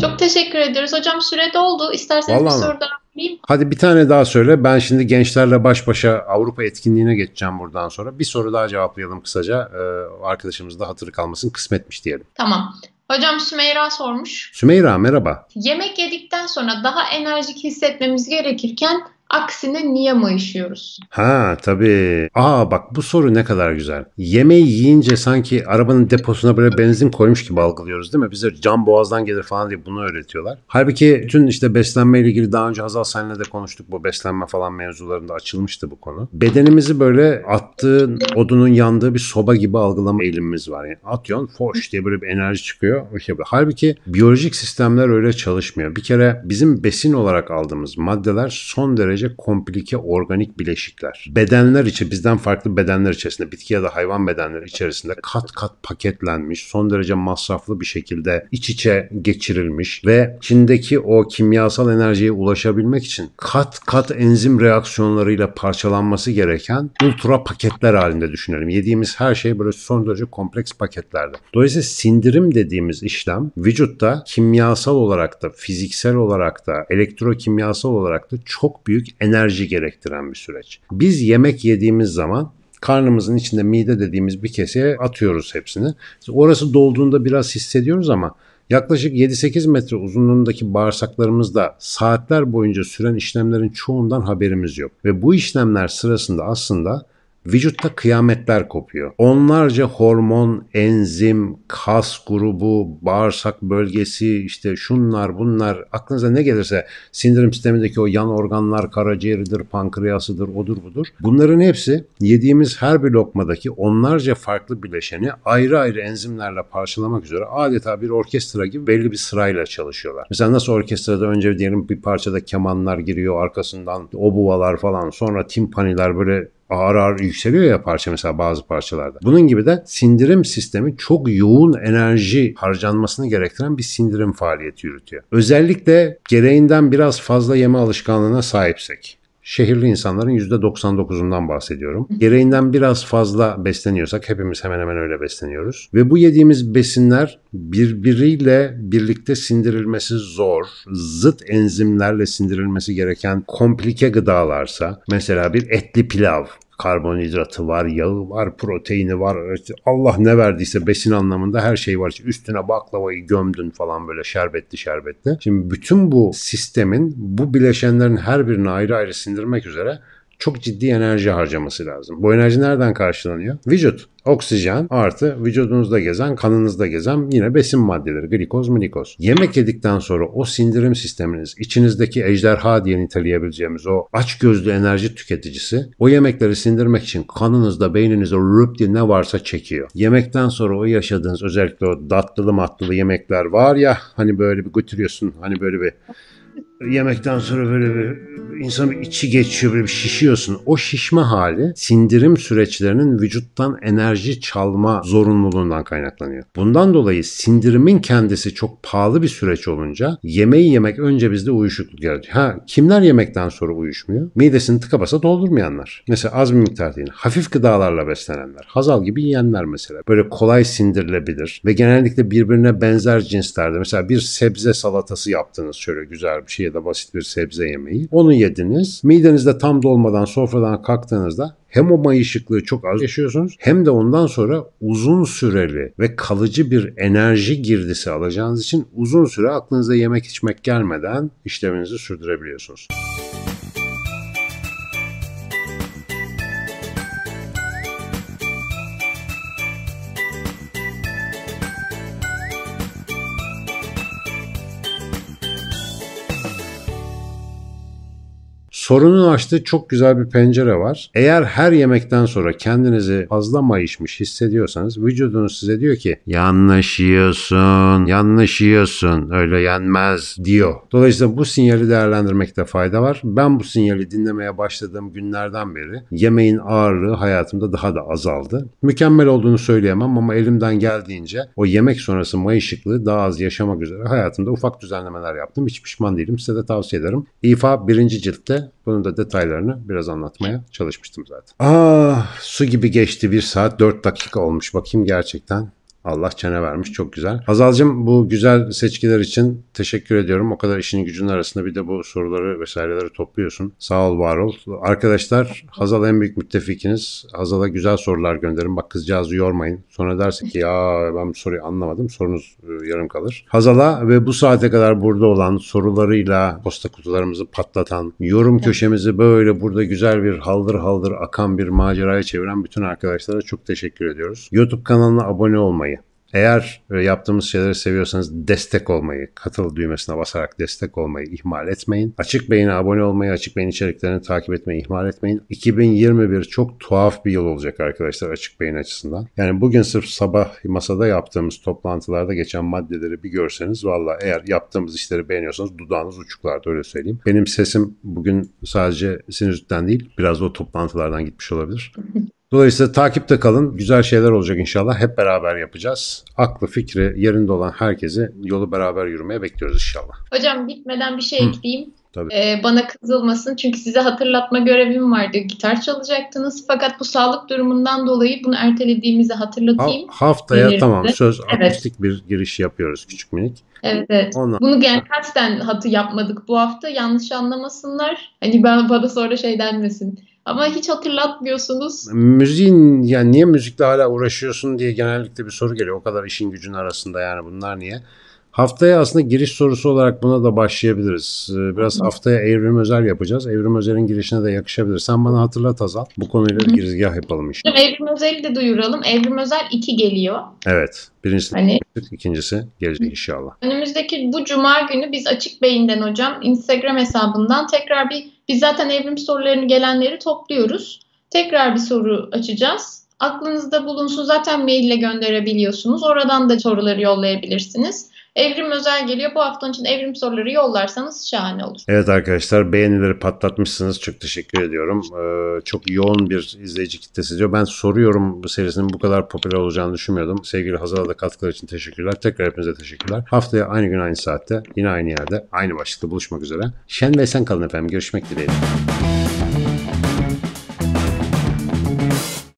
Çok teşekkür ediyoruz. Hocam süre doldu. İsterseniz Vallahi bir soru daha sorayım. Hadi bir tane daha söyle. Ben şimdi gençlerle baş başa Avrupa etkinliğine geçeceğim buradan sonra. Bir soru daha cevaplayalım kısaca. Ee, arkadaşımız da hatırı kalmasın kısmetmiş diyelim. Tamam. Hocam Sümeyra sormuş. Sümeyra merhaba. Yemek yedikten sonra daha enerjik hissetmemiz gerekirken Aksine niye mayışıyoruz? Ha tabii. Aa bak bu soru ne kadar güzel. Yemeği yiyince sanki arabanın deposuna böyle benzin koymuş gibi algılıyoruz değil mi? Bize cam boğazdan gelir falan diye bunu öğretiyorlar. Halbuki tüm işte beslenmeyle ilgili daha önce Hazal seninle de konuştuk. Bu beslenme falan mevzularında açılmıştı bu konu. Bedenimizi böyle attığın odunun yandığı bir soba gibi algılama eğilimimiz var. Yani atıyorsun foş diye böyle bir enerji çıkıyor. Şey Halbuki biyolojik sistemler öyle çalışmıyor. Bir kere bizim besin olarak aldığımız maddeler son derece derece komplike organik bileşikler. Bedenler için bizden farklı bedenler içerisinde bitki ya da hayvan bedenleri içerisinde kat kat paketlenmiş, son derece masraflı bir şekilde iç içe geçirilmiş ve içindeki o kimyasal enerjiye ulaşabilmek için kat kat enzim reaksiyonlarıyla parçalanması gereken ultra paketler halinde düşünelim. Yediğimiz her şey böyle son derece kompleks paketlerde. Dolayısıyla sindirim dediğimiz işlem vücutta kimyasal olarak da, fiziksel olarak da, elektrokimyasal olarak da çok büyük büyük enerji gerektiren bir süreç. Biz yemek yediğimiz zaman karnımızın içinde mide dediğimiz bir keseye atıyoruz hepsini. Orası dolduğunda biraz hissediyoruz ama yaklaşık 7-8 metre uzunluğundaki bağırsaklarımızda saatler boyunca süren işlemlerin çoğundan haberimiz yok. Ve bu işlemler sırasında aslında Vücutta kıyametler kopuyor. Onlarca hormon, enzim, kas grubu, bağırsak bölgesi, işte şunlar bunlar aklınıza ne gelirse sindirim sistemindeki o yan organlar karaciğeridir, pankreasıdır, odur budur. Bunların hepsi yediğimiz her bir lokmadaki onlarca farklı bileşeni ayrı ayrı enzimlerle parçalamak üzere adeta bir orkestra gibi belli bir sırayla çalışıyorlar. Mesela nasıl orkestrada önce diyelim bir parçada kemanlar giriyor, arkasından obuvalar falan sonra timpaniler böyle ağır ağır yükseliyor ya parça mesela bazı parçalarda. Bunun gibi de sindirim sistemi çok yoğun enerji harcanmasını gerektiren bir sindirim faaliyeti yürütüyor. Özellikle gereğinden biraz fazla yeme alışkanlığına sahipsek Şehirli insanların %99'undan bahsediyorum. Gereğinden biraz fazla besleniyorsak hepimiz hemen hemen öyle besleniyoruz. Ve bu yediğimiz besinler birbiriyle birlikte sindirilmesi zor, zıt enzimlerle sindirilmesi gereken komplike gıdalarsa mesela bir etli pilav karbonhidratı var, yağı var, proteini var. Allah ne verdiyse besin anlamında her şey var. üstüne baklavayı gömdün falan böyle şerbetli şerbetli. Şimdi bütün bu sistemin bu bileşenlerin her birini ayrı ayrı sindirmek üzere çok ciddi enerji harcaması lazım. Bu enerji nereden karşılanıyor? Vücut. Oksijen artı vücudunuzda gezen, kanınızda gezen yine besin maddeleri, glikoz, milikoz. Yemek yedikten sonra o sindirim sisteminiz, içinizdeki ejderha diye niteleyebileceğimiz o açgözlü enerji tüketicisi o yemekleri sindirmek için kanınızda, beyninizde rüp diye ne varsa çekiyor. Yemekten sonra o yaşadığınız özellikle o tatlılı matlılı yemekler var ya hani böyle bir götürüyorsun hani böyle bir yemekten sonra böyle bir insanın içi geçiyor böyle bir şişiyorsun. O şişme hali sindirim süreçlerinin vücuttan enerji çalma zorunluluğundan kaynaklanıyor. Bundan dolayı sindirimin kendisi çok pahalı bir süreç olunca yemeği yemek önce bizde uyuşukluk yaratıyor. Ha kimler yemekten sonra uyuşmuyor? Midesini tıka basa doldurmayanlar. Mesela az bir miktar değil. Hafif gıdalarla beslenenler. Hazal gibi yiyenler mesela. Böyle kolay sindirilebilir ve genellikle birbirine benzer cinslerde. Mesela bir sebze salatası yaptınız şöyle güzel şey ya da basit bir sebze yemeği. Onu yediniz. Midenizde tam dolmadan sofradan kalktığınızda hem o mayışıklığı çok az yaşıyorsunuz hem de ondan sonra uzun süreli ve kalıcı bir enerji girdisi alacağınız için uzun süre aklınıza yemek içmek gelmeden işleminizi sürdürebiliyorsunuz. Sorunun açtığı çok güzel bir pencere var. Eğer her yemekten sonra kendinizi fazla mayışmış hissediyorsanız vücudunuz size diyor ki yanlış yiyorsun, yanlış yiyorsun, öyle yenmez diyor. Dolayısıyla bu sinyali değerlendirmekte fayda var. Ben bu sinyali dinlemeye başladığım günlerden beri yemeğin ağırlığı hayatımda daha da azaldı. Mükemmel olduğunu söyleyemem ama elimden geldiğince o yemek sonrası mayışıklığı daha az yaşamak üzere hayatımda ufak düzenlemeler yaptım. Hiç pişman değilim. Size de tavsiye ederim. İfa birinci ciltte bunun da detaylarını biraz anlatmaya çalışmıştım zaten. Ah su gibi geçti bir saat dört dakika olmuş. Bakayım gerçekten Allah çene vermiş çok güzel. Hazalcığım bu güzel seçkiler için teşekkür ediyorum. O kadar işin gücünün arasında bir de bu soruları vesaireleri topluyorsun. Sağ ol var ol. Arkadaşlar Hazal en büyük müttefikiniz. Hazal'a güzel sorular gönderin. Bak kızcağızı yormayın. Sonra derse ki ya ben bu soruyu anlamadım. Sorunuz e, yarım kalır. Hazal'a ve bu saate kadar burada olan sorularıyla posta kutularımızı patlatan, yorum köşemizi böyle burada güzel bir haldır haldır akan bir maceraya çeviren bütün arkadaşlara çok teşekkür ediyoruz. YouTube kanalına abone olmayı, eğer e, yaptığımız şeyleri seviyorsanız destek olmayı, katıl düğmesine basarak destek olmayı ihmal etmeyin. Açık Beyin'e abone olmayı, Açık Beyin içeriklerini takip etmeyi ihmal etmeyin. 2021 çok tuhaf bir yıl olacak arkadaşlar Açık Beyin açısından. Yani bugün sırf sabah masada yaptığımız toplantılarda geçen maddeleri bir görseniz valla eğer yaptığımız işleri beğeniyorsanız dudağınız uçuklarda öyle söyleyeyim. Benim sesim bugün sadece sinüzitten değil biraz da o toplantılardan gitmiş olabilir. Dolayısıyla takipte kalın. Güzel şeyler olacak inşallah. Hep beraber yapacağız. Aklı, fikri yerinde olan herkesi yolu beraber yürümeye bekliyoruz inşallah. Hocam bitmeden bir şey Hı. ekleyeyim. Tabii. Ee, bana kızılmasın çünkü size hatırlatma görevim vardı. Gitar çalacaktınız fakat bu sağlık durumundan dolayı bunu ertelediğimizi hatırlatayım. Ha, haftaya Bilirdi. tamam söz evet. akustik bir giriş yapıyoruz küçük minik. Evet evet. Ondan... Bunu Genkasten hatı yapmadık bu hafta yanlış anlamasınlar. Hani ben bana sonra şey denmesin ama hiç hatırlatmıyorsunuz. Müziğin yani niye müzikle hala uğraşıyorsun diye genellikle bir soru geliyor. O kadar işin gücün arasında yani bunlar niye? Haftaya aslında giriş sorusu olarak buna da başlayabiliriz. Ee, biraz haftaya Evrim Özel yapacağız. Evrim Özel'in girişine de yakışabilir. Sen bana hatırlat Azal. Bu konuyla bir girizgah yapalım işte. Evrim Özel'i de duyuralım. Evrim Özel 2 geliyor. Evet. Birincisi hani... ikincisi gelecek inşallah. Önümüzdeki bu cuma günü biz Açık Bey'inden hocam Instagram hesabından tekrar bir biz zaten evrim sorularını gelenleri topluyoruz. Tekrar bir soru açacağız aklınızda bulunsun. Zaten maille gönderebiliyorsunuz. Oradan da soruları yollayabilirsiniz. Evrim Özel geliyor. Bu haftanın için evrim soruları yollarsanız şahane olur. Evet arkadaşlar beğenileri patlatmışsınız. Çok teşekkür ediyorum. Ee, çok yoğun bir izleyici kitlesi diyor. Ben soruyorum bu serisinin bu kadar popüler olacağını düşünmüyordum. Sevgili Hazal'a da katkıları için teşekkürler. Tekrar hepinize teşekkürler. Haftaya aynı gün aynı saatte yine aynı yerde aynı başlıkta buluşmak üzere. Şen ve sen kalın efendim. Görüşmek dileğiyle.